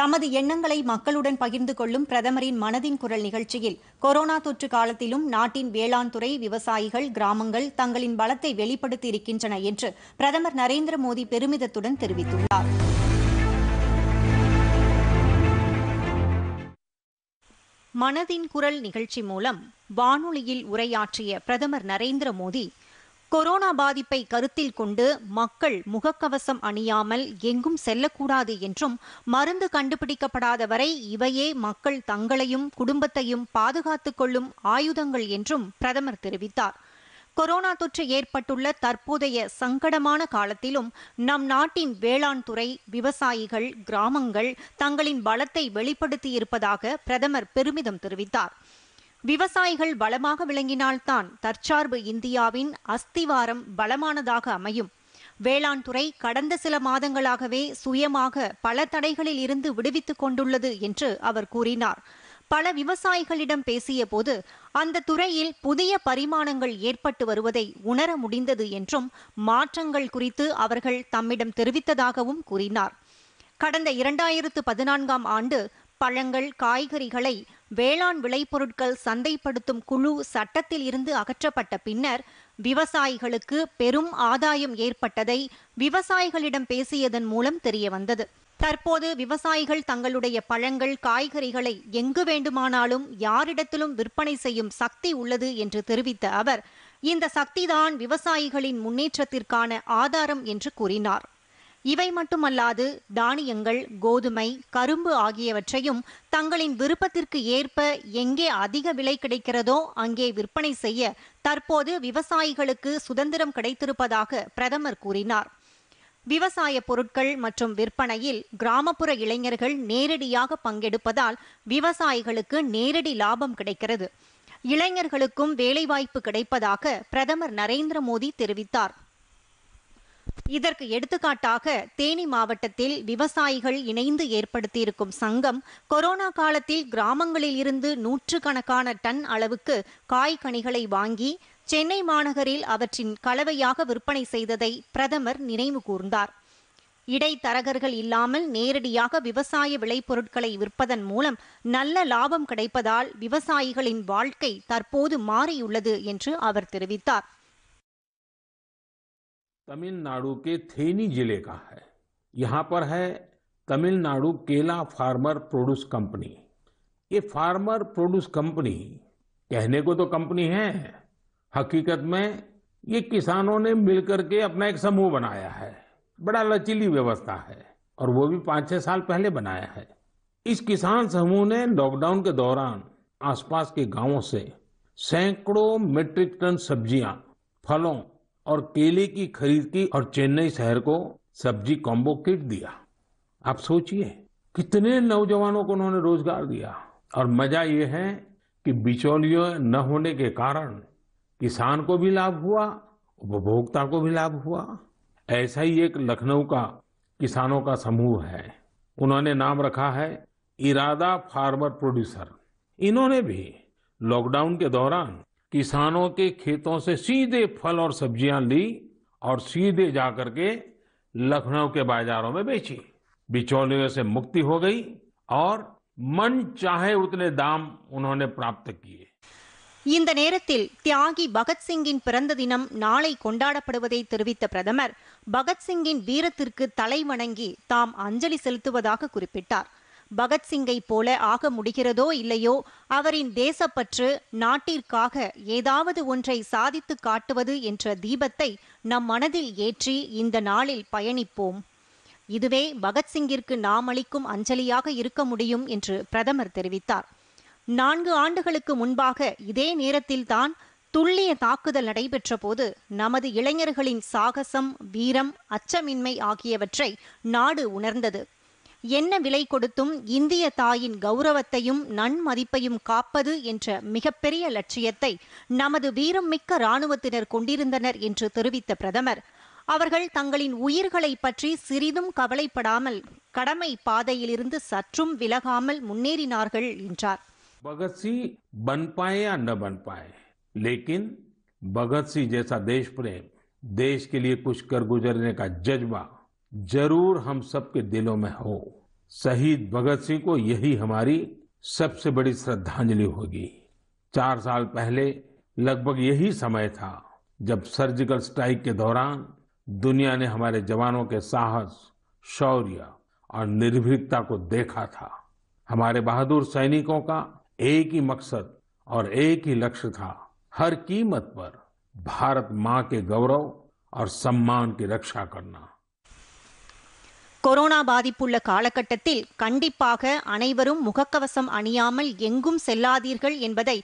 தமது எண்ணங்களை மக்களுடன் பகிர்ந்து கொள்ளும் பிரதமரின் மனதின் குரல் நிகழ்ச்சியில் கொரோனா தொற்று காலத்திலும் நாட்டின் வேளாண் துறை விவசாயிகள் கிராமங்கள் தங்களின் பலத்தை வெளிப்படுத்தி இருக்கின்றன என்று பிரதமர் நரேந்திர மோடி பெருமிதத்துடன் தெரிவித்துள்ளார் மனதின் குரல் நிகழ்ச்சி மூலம் வானொலியில் உரையாற்றிய பிரதமர் நரேந்திர மோடி கொரோனா பாதிப்பை கருத்தில் கொண்டு மக்கள் முகக்கவசம் அணியாமல் எங்கும் செல்லக்கூடாது என்றும் மருந்து கண்டுபிடிக்கப்படாத வரை இவையே மக்கள் தங்களையும் குடும்பத்தையும் பாதுகாத்துக் கொள்ளும் ஆயுதங்கள் என்றும் பிரதமர் தெரிவித்தார் கொரோனா தொற்று ஏற்பட்டுள்ள தற்போதைய சங்கடமான காலத்திலும் நம் நாட்டின் வேளாண் துறை விவசாயிகள் கிராமங்கள் தங்களின் பலத்தை வெளிப்படுத்தியிருப்பதாக பிரதமர் பெருமிதம் தெரிவித்தார் விவசாயிகள் பலமாக விளங்கினால்தான் தற்சார்பு இந்தியாவின் அஸ்திவாரம் பலமானதாக அமையும் வேளாண் துறை கடந்த சில மாதங்களாகவே சுயமாக பல தடைகளில் இருந்து விடுவித்துக் கொண்டுள்ளது என்று அவர் கூறினார் பல விவசாயிகளிடம் பேசிய போது அந்த துறையில் புதிய பரிமாணங்கள் ஏற்பட்டு வருவதை உணர முடிந்தது என்றும் மாற்றங்கள் குறித்து அவர்கள் தம்மிடம் தெரிவித்ததாகவும் கூறினார் கடந்த இரண்டாயிரத்து பதினான்காம் ஆண்டு பழங்கள் காய்கறிகளை வேளாண் விளைபொருட்கள் சந்தைப்படுத்தும் குழு சட்டத்தில் இருந்து அகற்றப்பட்ட பின்னர் விவசாயிகளுக்கு பெரும் ஆதாயம் ஏற்பட்டதை விவசாயிகளிடம் பேசியதன் மூலம் தெரியவந்தது தற்போது விவசாயிகள் தங்களுடைய பழங்கள் காய்கறிகளை எங்கு வேண்டுமானாலும் யாரிடத்திலும் விற்பனை செய்யும் சக்தி உள்ளது என்று தெரிவித்த அவர் இந்த சக்திதான் விவசாயிகளின் முன்னேற்றத்திற்கான ஆதாரம் என்று கூறினார் இவை மட்டுமல்லாது தானியங்கள் கோதுமை கரும்பு ஆகியவற்றையும் தங்களின் விருப்பத்திற்கு ஏற்ப எங்கே அதிக விலை கிடைக்கிறதோ அங்கே விற்பனை செய்ய தற்போது விவசாயிகளுக்கு சுதந்திரம் கிடைத்திருப்பதாக பிரதமர் கூறினார் விவசாய பொருட்கள் மற்றும் விற்பனையில் கிராமப்புற இளைஞர்கள் நேரடியாக பங்கெடுப்பதால் விவசாயிகளுக்கு நேரடி லாபம் கிடைக்கிறது இளைஞர்களுக்கும் வேலைவாய்ப்பு கிடைப்பதாக பிரதமர் நரேந்திர மோடி தெரிவித்தார் இதற்கு எடுத்துக்காட்டாக தேனி மாவட்டத்தில் விவசாயிகள் இணைந்து ஏற்படுத்தியிருக்கும் சங்கம் கொரோனா காலத்தில் கிராமங்களில் இருந்து நூற்றுக்கணக்கான டன் அளவுக்கு காய்கனிகளை வாங்கி சென்னை மாநகரில் அவற்றின் கலவையாக விற்பனை செய்ததை பிரதமர் நினைவு கூர்ந்தார் இடைத்தரகர்கள் இல்லாமல் நேரடியாக விவசாய விளைபொருட்களை விற்பதன் மூலம் நல்ல லாபம் கிடைப்பதால் விவசாயிகளின் வாழ்க்கை தற்போது மாறியுள்ளது என்று அவர் தெரிவித்தார் तमिलनाडु के थेनी जिले का है यहाँ पर है तमिलनाडु केला फार्मर प्रोड्यूस कंपनी ये फार्मर प्रोड्यूस कंपनी कहने को तो कंपनी है हकीकत में ये किसानों ने मिलकर के अपना एक समूह बनाया है बड़ा लचीली व्यवस्था है और वो भी पांच छह साल पहले बनाया है इस किसान समूह ने लॉकडाउन के दौरान आसपास के गांवों से सैकड़ों मीट्रिक टन सब्जियां फलों और केले की खरीद की और चेन्नई शहर को सब्जी कॉम्बो किट दिया आप सोचिए कितने नौजवानों को उन्होंने रोजगार दिया और मजा ये है कि बिचौलियों न होने के कारण किसान को भी लाभ हुआ उपभोक्ता को भी लाभ हुआ ऐसा ही एक लखनऊ का किसानों का समूह है उन्होंने नाम रखा है इरादा फार्मर प्रोड्यूसर इन्होंने भी लॉकडाउन के दौरान किसानों के खेतों से सीधे फल और सब्जियां ली और सीधे जाकर के लखनऊ के बाजारों में बेची बिचौलियों से मुक्ति हो गई और मन चाहे उतने दाम उन्होंने प्राप्त किए இந்த நேரத்தில் தியாகி பகத்சிங்கின் பிறந்த தினம் நாளை கொண்டாடப்படுவதை தெரிவித்த பிரதமர் பகத்சிங்கின் வீரத்திற்கு தலைவணங்கி தாம் அஞ்சலி செலுத்துவதாக குறிப்பிட்டார் பகத்சிங்கை போல ஆக முடிகிறதோ இல்லையோ அவரின் தேசப்பற்று நாட்டிற்காக ஏதாவது ஒன்றை சாதித்து காட்டுவது என்ற தீபத்தை நம் மனதில் ஏற்றி இந்த நாளில் பயணிப்போம் இதுவே பகத்சிங்கிற்கு நாம் அளிக்கும் அஞ்சலியாக இருக்க முடியும் என்று பிரதமர் தெரிவித்தார் நான்கு ஆண்டுகளுக்கு முன்பாக இதே நேரத்தில்தான் துல்லிய தாக்குதல் நடைபெற்ற போது நமது இளைஞர்களின் சாகசம் வீரம் அச்சமின்மை ஆகியவற்றை நாடு உணர்ந்தது என்ன விலை கொடுத்தும் இந்திய தாயின் கௌரவத்தையும் நன்மதிப்பையும் காப்பது என்ற மிகப்பெரிய லட்சியத்தை நமது வீரம் மிக்க ராணுவத்தினர் கொண்டிருந்தனர் என்று தெரிவித்த பிரதமர் அவர்கள் தங்களின் உயிர்களை பற்றி சிறிதும் கவலைப்படாமல் கடமை பாதையிலிருந்து சற்றும் விலகாமல் முன்னேறினார்கள் என்றார் பகத்சி பன் பாயே அண்ட பன் பாயே லேக்கின் பகத்சி ஜேசா தேஷ் பிரேம் தேஷ் கே லியே குஷ் குஜர்னே கா ஜஜ்பா जरूर हम सबके दिलों में हो शहीद भगत सिंह को यही हमारी सबसे बड़ी श्रद्धांजलि होगी चार साल पहले लगभग यही समय था जब सर्जिकल स्ट्राइक के दौरान दुनिया ने हमारे जवानों के साहस शौर्य और निर्भीकता को देखा था हमारे बहादुर सैनिकों का एक ही मकसद और एक ही लक्ष्य था हर कीमत पर भारत मां के गौरव और सम्मान की रक्षा करना கொரோனா பாதிப்புள்ள காலகட்டத்தில் கண்டிப்பாக அனைவரும் முகக்கவசம் அணியாமல் எங்கும் செல்லாதீர்கள் என்பதை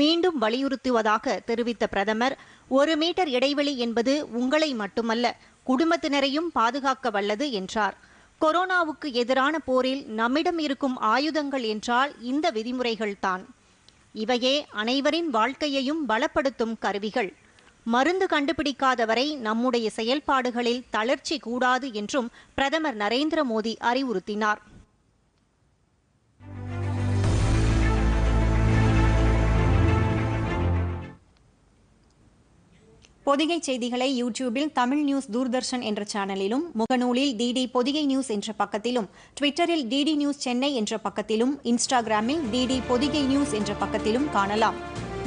மீண்டும் வலியுறுத்துவதாக தெரிவித்த பிரதமர் ஒரு மீட்டர் இடைவெளி என்பது உங்களை மட்டுமல்ல குடும்பத்தினரையும் பாதுகாக்க வல்லது என்றார் கொரோனாவுக்கு எதிரான போரில் நம்மிடம் இருக்கும் ஆயுதங்கள் என்றால் இந்த விதிமுறைகள்தான் இவையே அனைவரின் வாழ்க்கையையும் பலப்படுத்தும் கருவிகள் மருந்து கண்டுபிடிக்காதவரை நம்முடைய செயல்பாடுகளில் தளர்ச்சி கூடாது என்றும் பிரதமர் நரேந்திர மோடி அறிவுறுத்தினார் பொதிகை செய்திகளை யூடியூபில் தமிழ் நியூஸ் தூர்தர்ஷன் என்ற சேனலிலும் முகநூலில் டிடி பொதிகை நியூஸ் என்ற பக்கத்திலும் ட்விட்டரில் டிடி நியூஸ் சென்னை என்ற பக்கத்திலும் இன்ஸ்டாகிராமில் டிடி பொதிகை நியூஸ் என்ற பக்கத்திலும் காணலாம்